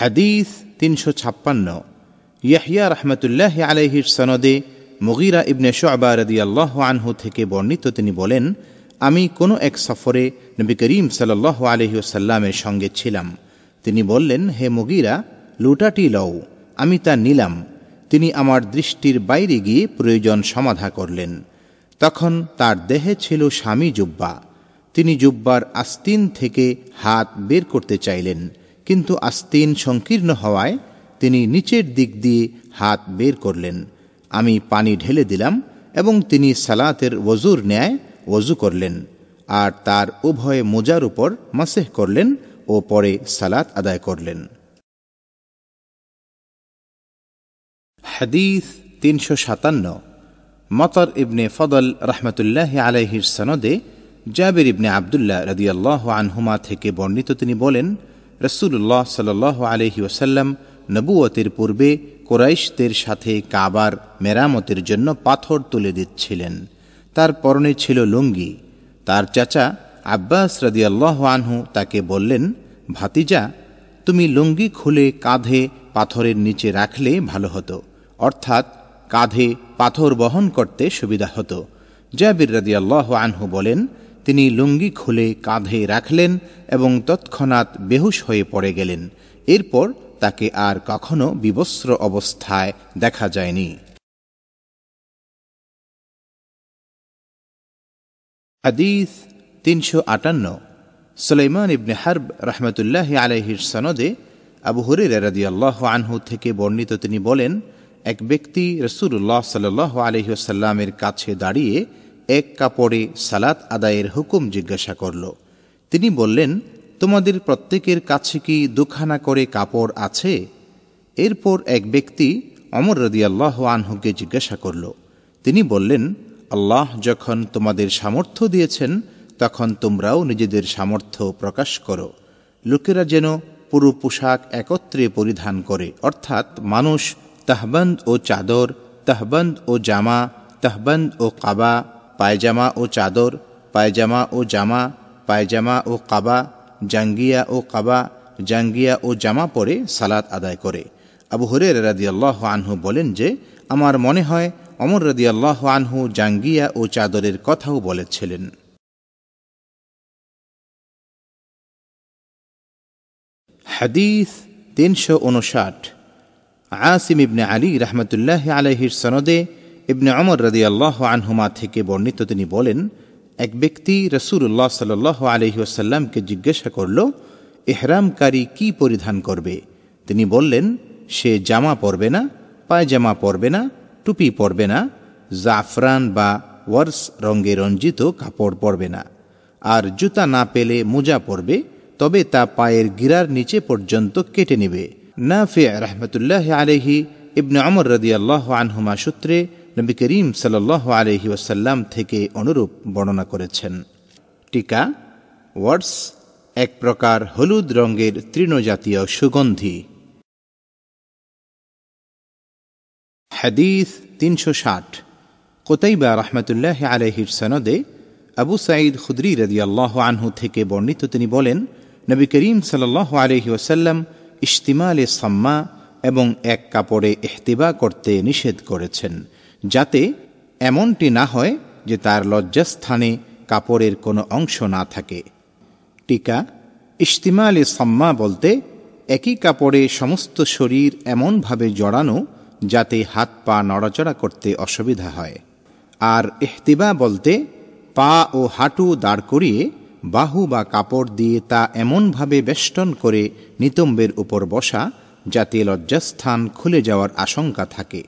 হাদিস তিনশো ছাপ্পান্ন ইয়াহিয়া রহমতুল্লাহ আলহির সনদে মগিরা ইবনে শোয়াবা আল্লাহ আনহু থেকে বর্ণিত তিনি বলেন আমি কোনো এক সফরে নবী করিম সাল্লাহ সাল্লামের সঙ্গে ছিলাম তিনি বললেন হে মগিরা লুটাটি লও আমি তা নিলাম তিনি আমার দৃষ্টির বাইরে গিয়ে প্রয়োজন সমাধা করলেন তখন তার দেহে ছিল স্বামী জুব্বা তিনি জুব্বার আস্তিন থেকে হাত বের করতে চাইলেন কিন্তু আস্তিন সংকীর্ণ হওয়ায় তিনি নিচের দিক দিয়ে হাত বের করলেন আমি পানি ঢেলে দিলাম এবং তিনি সালাতের ওজুর ন্যায় ওজু করলেন আর তার উভয় মোজার উপর মাসেহ করলেন ও পরে সালাত আদায় করলেন হাদিস তিনশো সাতান্ন মতর ইবনে ফদল রহমতুল্লাহ আলহির সনদে জাবির ইবনে আবদুল্লাহ রদিয়াল্লাহ আনহুমা থেকে বর্ণিত তিনি বলেন রসুল্লাহ সাল্লাহ আলহি ওসাল্লাম নবুয়তের পূর্বে কোরাইশদের সাথে কাবার মেরামতের জন্য পাথর তুলে দিচ্ছিলেন তার পরনে ছিল লুঙ্গি তার চাচা আব্বাস রদিয়াল্লাহ আনহু তাকে বললেন ভাতিজা তুমি লুঙ্গি খুলে কাঁধে পাথরের নিচে রাখলে ভালো হতো অর্থাৎ কাঁধে পাথর বহন করতে সুবিধা হতো জাবির রদিয়াল্লাহ আনহু বলেন তিনি লুঙ্গি খুলে কাঁধে রাখলেন এবং তৎক্ষণাৎ বেহুশ হয়ে পড়ে গেলেন এরপর তাকে আর কখনো বিবস্ত্র অবস্থায় দেখা যায়নি আদিস তিনশো আটান্ন সুলাইমান ইবনে হার্ব রহমতুল্লাহ আলহির সনদে আবু হরির আল্লাহ আনহু থেকে বর্ণিত তিনি বলেন এক ব্যক্তি রসুল্লাহ সাল আলহিউসাল্লামের কাছে দাঁড়িয়ে এক কাপড়ে সালাত আদায়ের হুকুম জিজ্ঞাসা করল তিনি বললেন তোমাদের প্রত্যেকের কাছে কি দুখানা করে কাপড় আছে এরপর এক ব্যক্তি অমর রদিয়াল্লাহ আনহুকে জিজ্ঞাসা করল তিনি বললেন আল্লাহ যখন তোমাদের সামর্থ্য দিয়েছেন তখন তোমরাও নিজেদের সামর্থ্য প্রকাশ করো লোকেরা যেন পুরো পোশাক একত্রে পরিধান করে অর্থাৎ মানুষ তাহবন্দ ও চাদর তাহবন্দ ও জামা তাহবন্দ ও কাবা পায়জামা ও চাদর পায়জামা ও জামা পায়জামা ও কাবা জাঙ্গিয়া ও কাবা জাঙ্গিয়া ও জামা পরে সালাত আদায় করে আবু হরে আল্লাহ আনহু বলেন যে আমার মনে হয় অমর আল্লাহ আনহু জাঙ্গিয়া ও চাদরের কথাও বলেছিলেন হাদিস তিনশো উনষাট আসিম ইবনে আলী রহমতুল্লাহ আলহির সনদে ইবনে অমর রাজি আল্লাহ আনহুমা থেকে বর্ণিত তিনি বলেন এক ব্যক্তি রসুল্লাহ সাল আলহিউসাল্লামকে জিজ্ঞাসা করল এহরামকারী কি পরিধান করবে তিনি বললেন সে জামা পরবে না পায়জামা পরবে না টুপি পরবে না জাফরান বা ওয়ার্স রঙে রঞ্জিত কাপড় পরবে না আর জুতা না পেলে মোজা পরবে তবে তা পায়ের গিরার নিচে পর্যন্ত কেটে নেবে না ফে রহমতুল্লাহ আলহি ইবনে অমর রদি আল্লাহ আনহুমা সূত্রে নবী করিম সাল্লাহ আলহি ওসাল্লাম থেকে অনুরূপ বর্ণনা করেছেন টিকা ওয়ার্ডস এক প্রকার হলুদ রঙের তৃণজাতীয় সুগন্ধি হাদিস তিনশো ষাট কোতাইবা রহমতুল্লাহ আলহির সনদে আবু সাঈদ খুদ্রি আল্লাহ আনহু থেকে বর্ণিত তিনি বলেন নবী করিম সাল্লাহ আলহি ওসাল্লাম ইশতিমা আলে সাম্মা এবং এক কাপড়ে এহতিবা করতে নিষেধ করেছেন যাতে এমনটি না হয় যে তার লজ্জাস্থানে কাপড়ের কোনো অংশ না থাকে টিকা ইস্তিমা আলী সাম্মা বলতে একই কাপড়ে সমস্ত শরীর এমনভাবে জড়ানো যাতে হাত পা নড়াচড়া করতে অসুবিধা হয় আর এহতিবা বলতে পা ও হাঁটু দাঁড় করিয়ে বাহু বা কাপড় দিয়ে তা এমনভাবে বেষ্টন করে নিতম্বের উপর বসা যাতে লজ্জাস্থান খুলে যাওয়ার আশঙ্কা থাকে